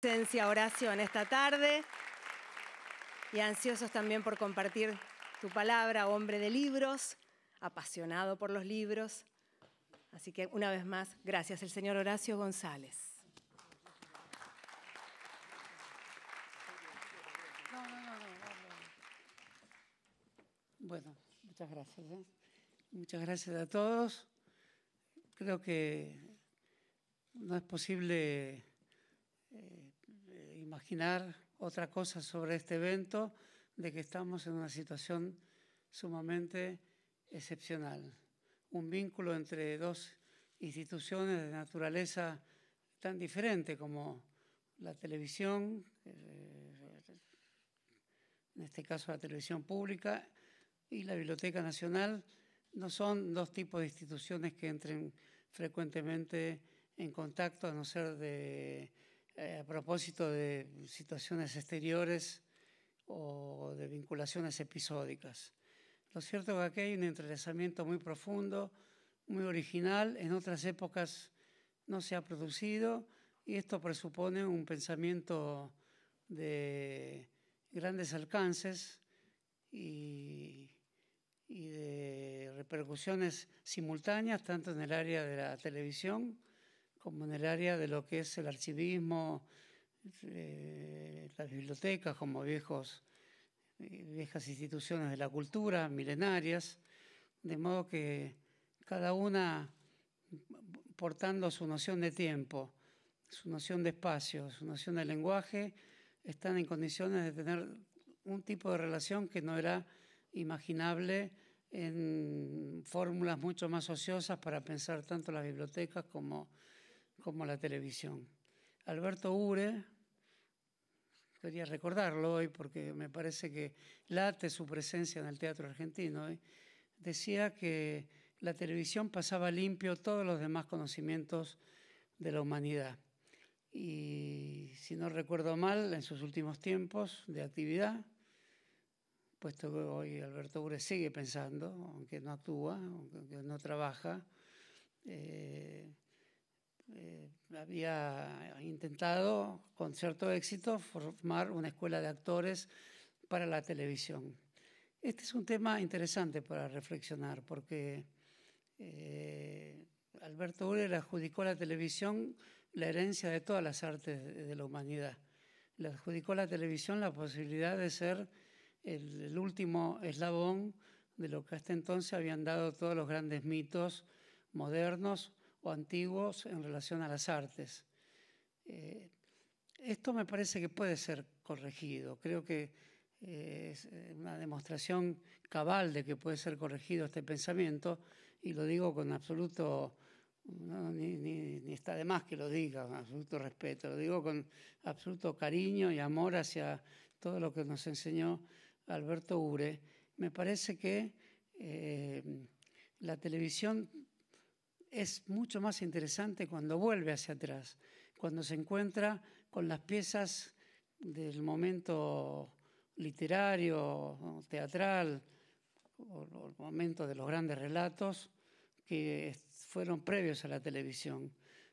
presencia, Horacio, en esta tarde y ansiosos también por compartir tu palabra, hombre de libros, apasionado por los libros. Así que una vez más, gracias el señor Horacio González. No, no, no, bueno, muchas gracias. ¿eh? Muchas gracias a todos. Creo que no es posible... Eh, imaginar otra cosa sobre este evento de que estamos en una situación sumamente excepcional. Un vínculo entre dos instituciones de naturaleza tan diferente como la televisión, eh, en este caso la televisión pública, y la Biblioteca Nacional, no son dos tipos de instituciones que entren frecuentemente en contacto, a no ser de eh, a propósito de situaciones exteriores o de vinculaciones episódicas. Lo cierto es que aquí hay un entrelazamiento muy profundo, muy original, en otras épocas no se ha producido y esto presupone un pensamiento de grandes alcances y de repercusiones simultáneas tanto en el área de la televisión como en el área de lo que es el archivismo, eh, las bibliotecas como viejos, eh, viejas instituciones de la cultura, milenarias, de modo que cada una portando su noción de tiempo, su noción de espacio, su noción de lenguaje, están en condiciones de tener un tipo de relación que no era imaginable en fórmulas mucho más ociosas para pensar tanto las bibliotecas como como la televisión. Alberto Ure, quería recordarlo hoy porque me parece que late su presencia en el teatro argentino, ¿eh? decía que la televisión pasaba limpio todos los demás conocimientos de la humanidad. Y si no recuerdo mal, en sus últimos tiempos de actividad, puesto que hoy Alberto Ure sigue pensando, aunque no actúa, aunque no trabaja, eh, eh, había intentado con cierto éxito formar una escuela de actores para la televisión. Este es un tema interesante para reflexionar porque eh, Alberto Alberto le adjudicó a la televisión la herencia de todas las artes de la humanidad. Le adjudicó a la televisión la posibilidad de ser el último eslabón de lo que hasta entonces habían dado todos los grandes mitos modernos antiguos en relación a las artes. Eh, esto me parece que puede ser corregido. Creo que eh, es eh, una demostración cabal de que puede ser corregido este pensamiento y lo digo con absoluto, ni, está de más que lo diga, con absoluto respeto, lo digo con absoluto cariño y amor hacia todo lo que nos enseñó Alberto Ure. Me parece que la televisión es mucho más interesante cuando vuelve hacia atrás, cuando se encuentra con las piezas del momento literario, teatral, o, el momento de los grandes relatos que fueron previos a la televisión.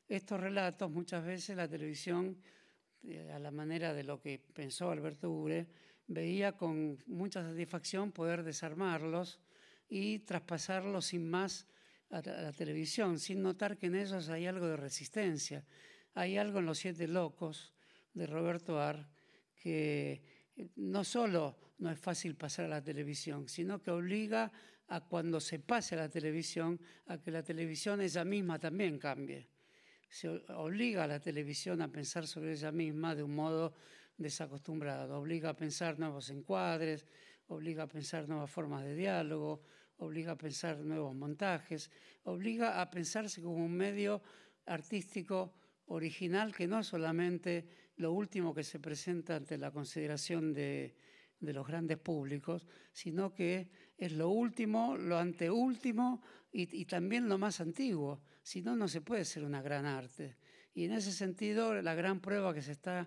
Estos relatos muchas veces la televisión, eh, a la manera de lo que pensó Alberto Ure, veía con mucha satisfacción poder desarmarlos y traspasarlos sin más a, la televisión sin notar que en ellos hay algo de resistencia, hay algo en Los Siete Locos de Roberto Ar que eh, no solo no es fácil pasar a la televisión, sino que obliga a cuando se pase a la televisión, a que la televisión ella misma también cambie. Se obliga a la televisión a pensar sobre ella misma de un modo desacostumbrado, obliga a pensar nuevos encuadres, obliga a pensar nuevas formas de diálogo, obliga a pensar nuevos montajes, obliga a pensarse como un medio artístico original que no es solamente lo último que se presenta ante la consideración de, los grandes públicos, sino que es lo último, lo anteúltimo y, también lo más antiguo. Si no, no se puede ser una gran arte. Y en ese sentido, la gran prueba que se está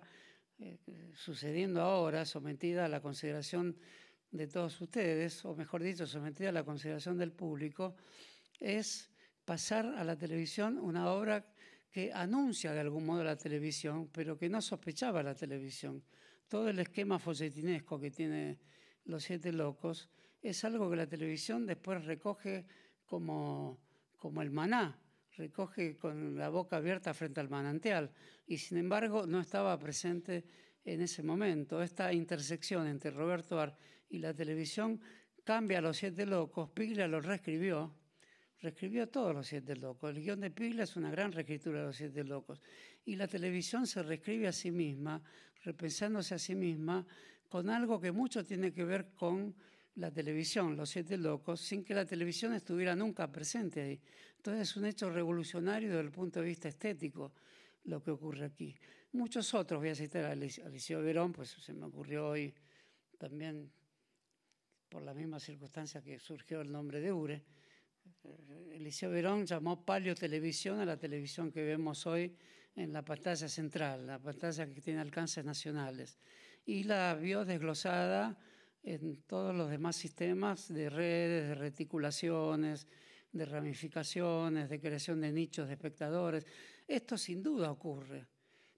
eh, sucediendo ahora, sometida a la consideración de todos ustedes, o mejor dicho, sometida a la consideración del público, es pasar a la televisión una obra que anuncia de algún modo la televisión, pero que no sospechaba la televisión. Todo el esquema folletinesco que tiene Los Siete Locos es algo que la televisión después recoge como, como el maná, recoge con la boca abierta frente al manantial, y sin embargo no estaba presente en ese momento. Esta intersección entre Roberto Ar y la televisión cambia a Los Siete Locos, Piglia lo reescribió, reescribió todos Los Siete Locos. El guión de Piglia es una gran reescritura de Los Siete Locos. Y la televisión se reescribe a sí misma, repensándose a sí misma, con algo que mucho tiene que ver con la televisión, Los Siete Locos, sin que la televisión estuviera nunca presente ahí. Entonces es un hecho revolucionario desde el punto de vista estético lo que ocurre aquí. Muchos otros, voy a citar a Alicia Verón, pues se me ocurrió hoy también por la misma circunstancia que surgió el nombre de URE, Eliseo Verón llamó palio televisión a la televisión que vemos hoy en la pantalla central, la pantalla que tiene alcances nacionales, y la vio desglosada en todos los demás sistemas de redes, de reticulaciones, de ramificaciones, de creación de nichos de espectadores. Esto sin duda ocurre,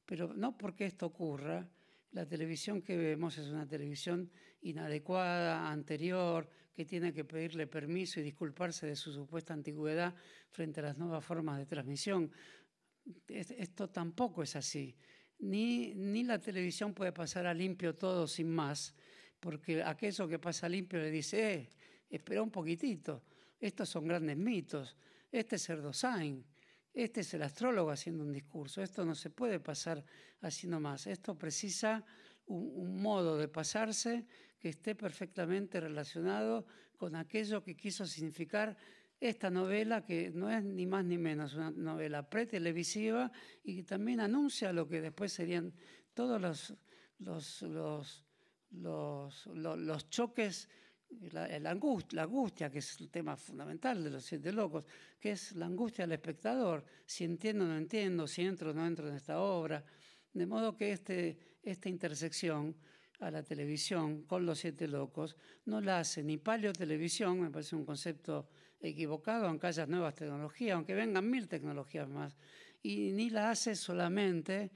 pero no porque esto ocurra, la televisión que vemos es una televisión inadecuada, anterior, que tiene que pedirle permiso y disculparse de su supuesta antigüedad frente a las nuevas formas de transmisión. Esto tampoco es así. Ni, ni la televisión puede pasar a limpio todo sin más, porque aquello que pasa limpio le dice, eh, espera un poquitito, estos son grandes mitos, este es Erdosain, este es el astrólogo haciendo un discurso, esto no se puede pasar así nomás, esto precisa un, modo de pasarse que esté perfectamente relacionado con aquello que quiso significar esta novela que no es ni más ni menos una novela pretelevisiva y que también anuncia lo que después serían todos los, los, los, los choques la, eh, la angustia, que es el tema fundamental de los siete locos, que es la angustia del espectador, si entiendo o no entiendo, si entro o no entro en esta obra. De modo que este, esta intersección a la televisión con los siete locos no la hace ni palio televisión, me parece un concepto equivocado, aunque haya nuevas tecnologías, aunque vengan mil tecnologías más, y ni la hace solamente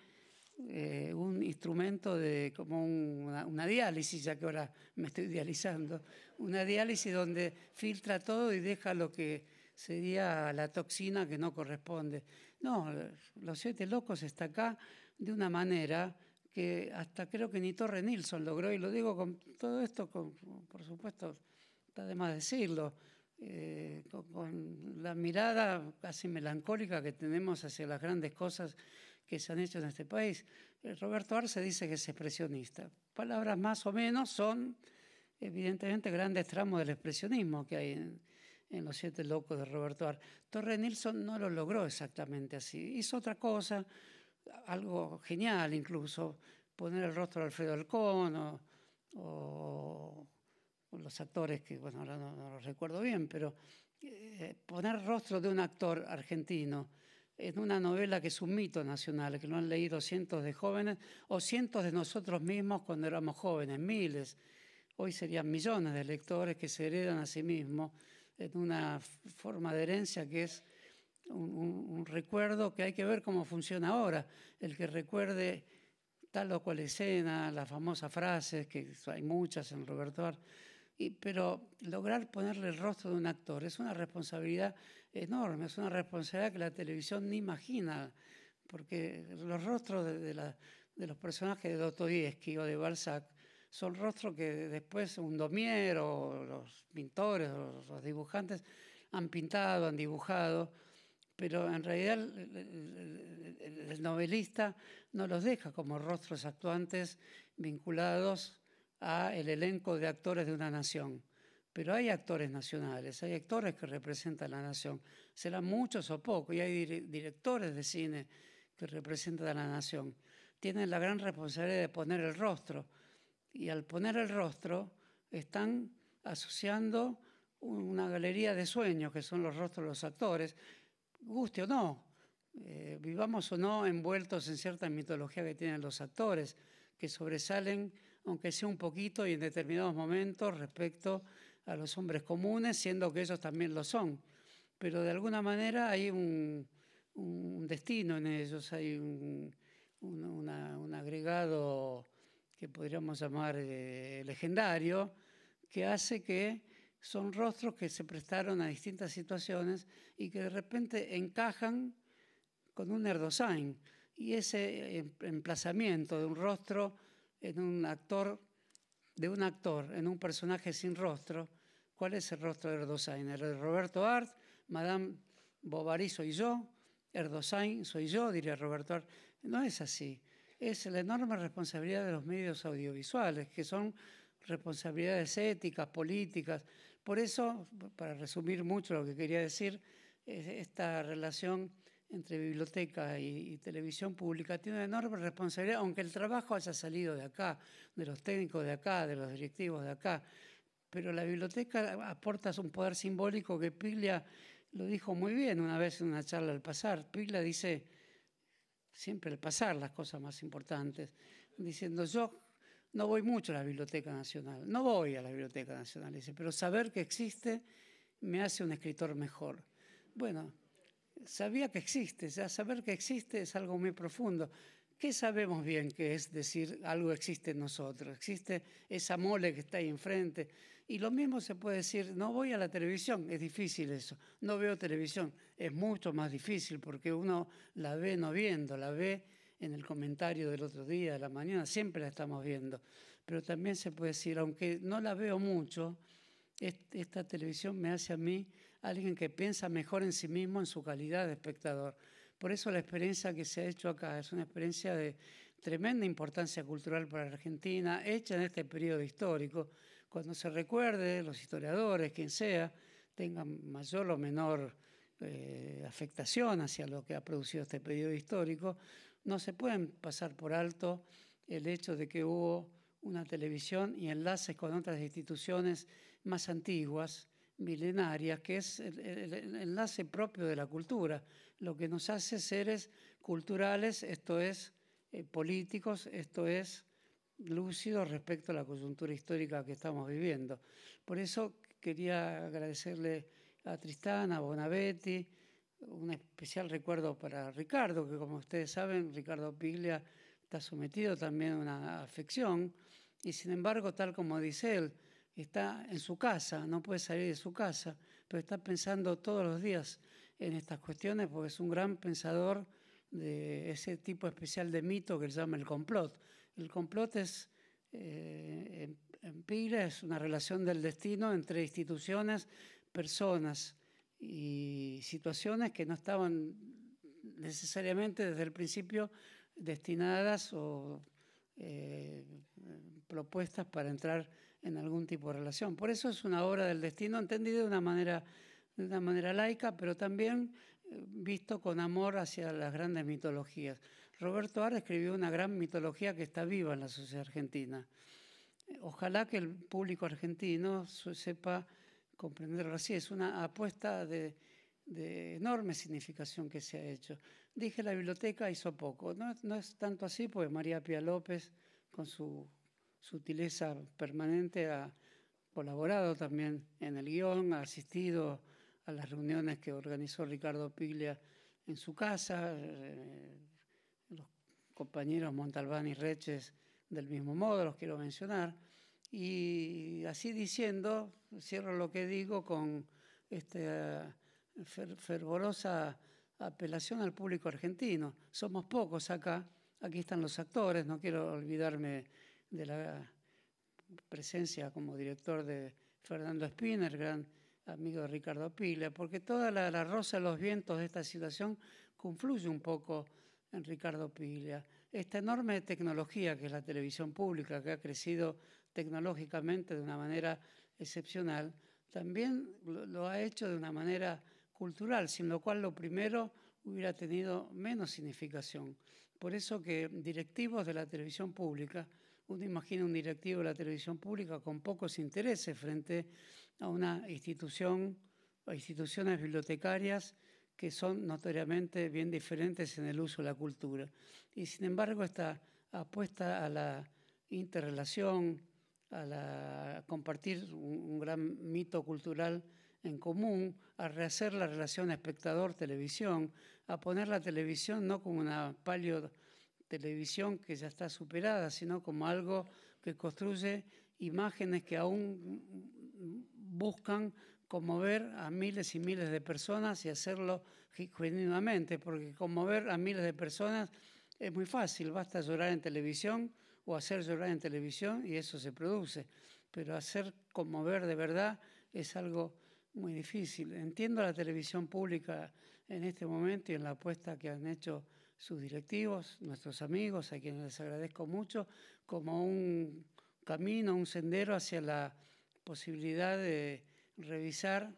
eh, un instrumento de como una, diálisis, ya que ahora me estoy dializando, una diálisis donde filtra todo y deja lo que sería la toxina que no corresponde. No, los siete locos está acá de una manera que hasta creo que ni Torre Nilsson logró, y lo digo con todo esto, por supuesto, está de más decirlo, eh, con, la mirada casi melancólica que tenemos hacia las grandes cosas que se han hecho en este país. Eh, Roberto Arce dice que es expresionista. Palabras más o menos son, evidentemente, grandes tramos del expresionismo que hay en, Los Siete Locos de Roberto Arce. Torre Nilsson no lo logró exactamente así. Hizo otra cosa, algo genial incluso, poner el rostro de Alfredo Alcón o, los actores que, bueno, ahora no, los recuerdo bien, pero eh, poner rostro de un actor argentino en una novela que es un mito nacional, que lo han leído cientos de jóvenes o cientos de nosotros mismos cuando éramos jóvenes, miles. Hoy serían millones de lectores que se heredan a sí mismos en una forma de herencia que es un, recuerdo que hay que ver cómo funciona ahora. El que recuerde tal o cual escena, las famosas frases, que hay muchas en Roberto Art pero lograr ponerle el rostro de un actor es una responsabilidad enorme, es una responsabilidad que la televisión ni imagina, porque los rostros de, los personajes de Dostoyevsky o de Balzac son rostros que después un domier o los pintores o los dibujantes han pintado, han dibujado, pero en realidad el, el novelista no los deja como rostros actuantes vinculados a el elenco de actores de una nación. Pero hay actores nacionales, hay actores que representan a la nación, serán muchos o pocos, y hay directores de cine que representan a la nación. Tienen la gran responsabilidad de poner el rostro, y al poner el rostro están asociando una galería de sueños, que son los rostros de los actores, guste o no, eh, vivamos o no envueltos en cierta mitología que tienen los actores, que sobresalen aunque sea un poquito y en determinados momentos, respecto a los hombres comunes, siendo que ellos también lo son. Pero de alguna manera hay un, destino en ellos, hay un, agregado que podríamos llamar eh, legendario, que hace que son rostros que se prestaron a distintas situaciones y que de repente encajan con un erdosain. Y ese em, emplazamiento de un rostro en un actor, de un actor, en un personaje sin rostro. ¿Cuál es el rostro de Erdosain? El de Roberto Art, Madame Bovary soy yo, Erdosain soy yo, diría Roberto Art. No es así. Es la enorme responsabilidad de los medios audiovisuales, que son responsabilidades éticas, políticas. Por eso, para resumir mucho lo que quería decir, esta relación entre biblioteca y, televisión pública tiene una enorme responsabilidad, aunque el trabajo haya salido de acá, de los técnicos de acá, de los directivos de acá, pero la biblioteca aporta un poder simbólico que Piglia lo dijo muy bien una vez en una charla al pasar. Piglia dice, siempre al pasar las cosas más importantes, diciendo yo no voy mucho a la Biblioteca Nacional, no voy a la Biblioteca Nacional, dice, pero saber que existe me hace un escritor mejor. Bueno, sabía que existe, ya saber que existe es algo muy profundo. ¿Qué sabemos bien que es decir algo existe en nosotros? Existe esa mole que está ahí enfrente. Y lo mismo se puede decir, no voy a la televisión, es difícil eso. No veo televisión, es mucho más difícil porque uno la ve no viendo, la ve en el comentario del otro día, de la mañana, siempre la estamos viendo. Pero también se puede decir, aunque no la veo mucho, esta televisión me hace a mí alguien que piensa mejor en sí mismo, en su calidad de espectador. Por eso la experiencia que se ha hecho acá es una experiencia de tremenda importancia cultural para la Argentina, hecha en este periodo histórico. Cuando se recuerde, los historiadores, quien sea, tengan mayor o menor eh, afectación hacia lo que ha producido este periodo histórico, no se pueden pasar por alto el hecho de que hubo una televisión y enlaces con otras instituciones más antiguas milenarias, que es el, enlace propio de la cultura, lo que nos hace seres culturales, esto es eh, políticos, esto es lúcidos respecto a la coyuntura histórica que estamos viviendo. Por eso quería agradecerle a Tristán, a Bonavetti, un especial recuerdo para Ricardo, que como ustedes saben, Ricardo Piglia está sometido también a una afección y sin embargo, tal como dice él, está en su casa, no puede salir de su casa, pero está pensando todos los días en estas cuestiones porque es un gran pensador de ese tipo especial de mito que se llama el complot. El complot es, eh, en, em, Pira, es una relación del destino entre instituciones, personas y situaciones que no estaban necesariamente desde el principio destinadas o eh, propuestas para entrar en algún tipo de relación. Por eso es una obra del destino entendida de una manera, de una manera laica, pero también eh, visto con amor hacia las grandes mitologías. Roberto Ar escribió una gran mitología que está viva en la sociedad argentina. Ojalá que el público argentino sepa comprenderlo así. Es una apuesta de, enorme significación que se ha hecho. Dije la biblioteca hizo poco. No, no es tanto así, pues María Pía López, con su sutileza permanente, ha colaborado también en el guión, ha asistido a las reuniones que organizó Ricardo Piglia en su casa, eh, los compañeros Montalbán y Reches del mismo modo, los quiero mencionar, y así diciendo, cierro lo que digo con esta fervorosa apelación al público argentino. Somos pocos acá, aquí están los actores, no quiero olvidarme de la presencia como director de Fernando Spinner, gran amigo de Ricardo Pila, porque toda la, rosa de los vientos de esta situación confluye un poco en Ricardo Pila. Esta enorme tecnología que es la televisión pública, que ha crecido tecnológicamente de una manera excepcional, también lo ha hecho de una manera cultural, sin lo cual lo primero hubiera tenido menos significación. Por eso que directivos de la televisión pública uno imagina un directivo de la televisión pública con pocos intereses frente a una institución a instituciones bibliotecarias que son notoriamente bien diferentes en el uso de la cultura. Y sin embargo, esta apuesta a la interrelación, a, compartir un, gran mito cultural en común, a rehacer la relación espectador-televisión, a poner la televisión no como una palio televisión que ya está superada, sino como algo que construye imágenes que aún buscan conmover a miles y miles de personas y hacerlo genuinamente, porque conmover a miles de personas es muy fácil, basta llorar en televisión o hacer llorar en televisión y eso se produce, pero hacer conmover de verdad es algo muy difícil. Entiendo la televisión pública en este momento y en la apuesta que han hecho sus directivos, nuestros amigos, a quienes les agradezco mucho, como un camino, un sendero hacia la posibilidad de revisar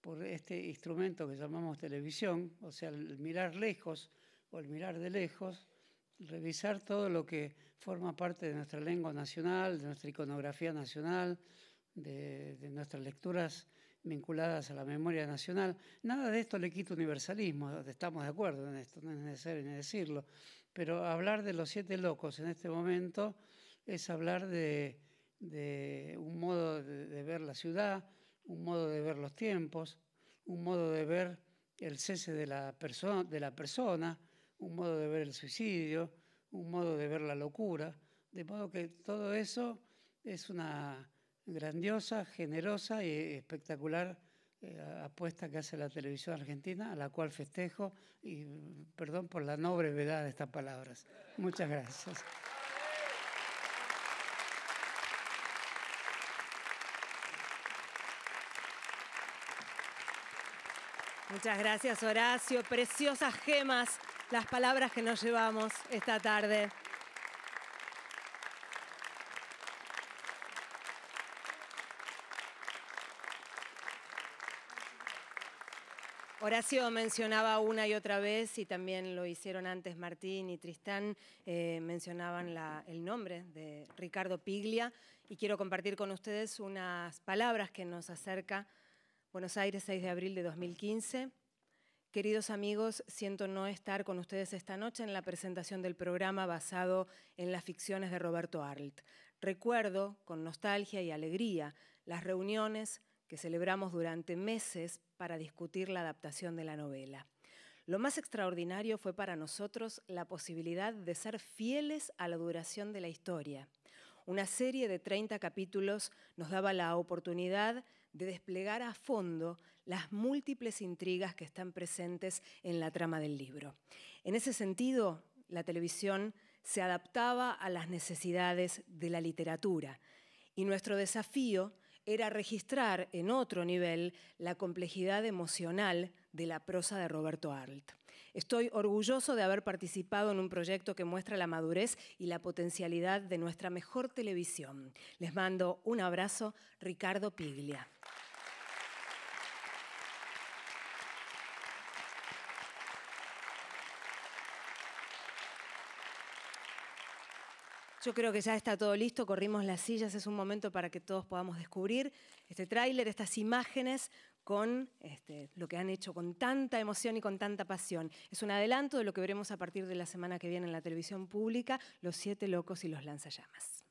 por este instrumento que llamamos televisión, o sea, el mirar lejos o el mirar de lejos, revisar todo lo que forma parte de nuestra lengua nacional, de nuestra iconografía nacional, de, de nuestras lecturas vinculadas a la memoria nacional. Nada de esto le quita universalismo, estamos de acuerdo en esto, no es necesario ni decirlo, pero hablar de los siete locos en este momento es hablar de, un modo de, ver la ciudad, un modo de ver los tiempos, un modo de ver el cese de la, de la persona, un modo de ver el suicidio, un modo de ver la locura, de modo que todo eso es una grandiosa, generosa y espectacular eh, apuesta que hace la televisión argentina, a la cual festejo y perdón por la no brevedad de estas palabras. Muchas gracias. Muchas gracias Horacio, preciosas gemas, las palabras que nos llevamos esta tarde. Horacio mencionaba una y otra vez, y también lo hicieron antes Martín y Tristán, eh, mencionaban el nombre de Ricardo Piglia, y quiero compartir con ustedes unas palabras que nos acerca Buenos Aires, 6 de abril de 2015. Queridos amigos, siento no estar con ustedes esta noche en la presentación del programa basado en las ficciones de Roberto Arlt. Recuerdo, con nostalgia y alegría, las reuniones, que celebramos durante meses para discutir la adaptación de la novela. Lo más extraordinario fue para nosotros la posibilidad de ser fieles a la duración de la historia. Una serie de 30 capítulos nos daba la oportunidad de desplegar a fondo las múltiples intrigas que están presentes en la trama del libro. En ese sentido, la televisión se adaptaba a las necesidades de la literatura y nuestro desafío era registrar en otro nivel la complejidad emocional de la prosa de Roberto Arlt. Estoy orgulloso de haber participado en un proyecto que muestra la madurez y la potencialidad de nuestra mejor televisión. Les mando un abrazo, Ricardo Piglia. Yo creo que ya está todo listo, corrimos las sillas, es un momento para que todos podamos descubrir este tráiler, estas imágenes con este, lo que han hecho con tanta emoción y con tanta pasión. Es un adelanto de lo que veremos a partir de la semana que viene en la televisión pública, Los Siete Locos y los Lanzallamas.